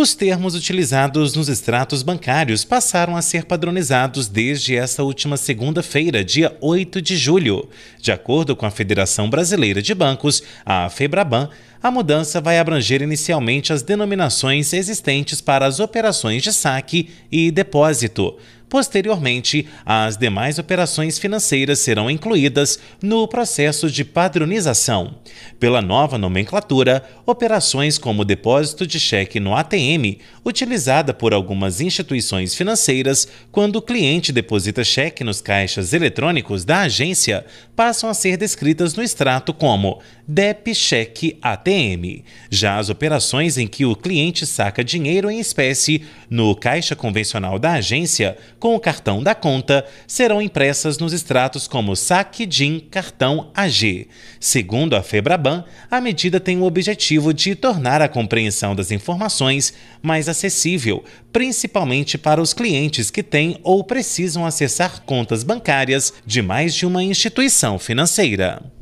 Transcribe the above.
Os termos utilizados nos extratos bancários passaram a ser padronizados desde esta última segunda-feira, dia 8 de julho. De acordo com a Federação Brasileira de Bancos, a Febraban, a mudança vai abranger inicialmente as denominações existentes para as operações de saque e depósito. Posteriormente, as demais operações financeiras serão incluídas no processo de padronização. Pela nova nomenclatura, operações como depósito de cheque no ATM, utilizada por algumas instituições financeiras quando o cliente deposita cheque nos caixas eletrônicos da agência, passam a ser descritas no extrato como DEP cheque ATM. Já as operações em que o cliente saca dinheiro em espécie no caixa convencional da agência com o cartão da conta serão impressas nos extratos como saque DIN cartão AG. Segundo a Febraban, a medida tem o objetivo de tornar a compreensão das informações mais acessível, principalmente para os clientes que têm ou precisam acessar contas bancárias de mais de uma instituição financeira.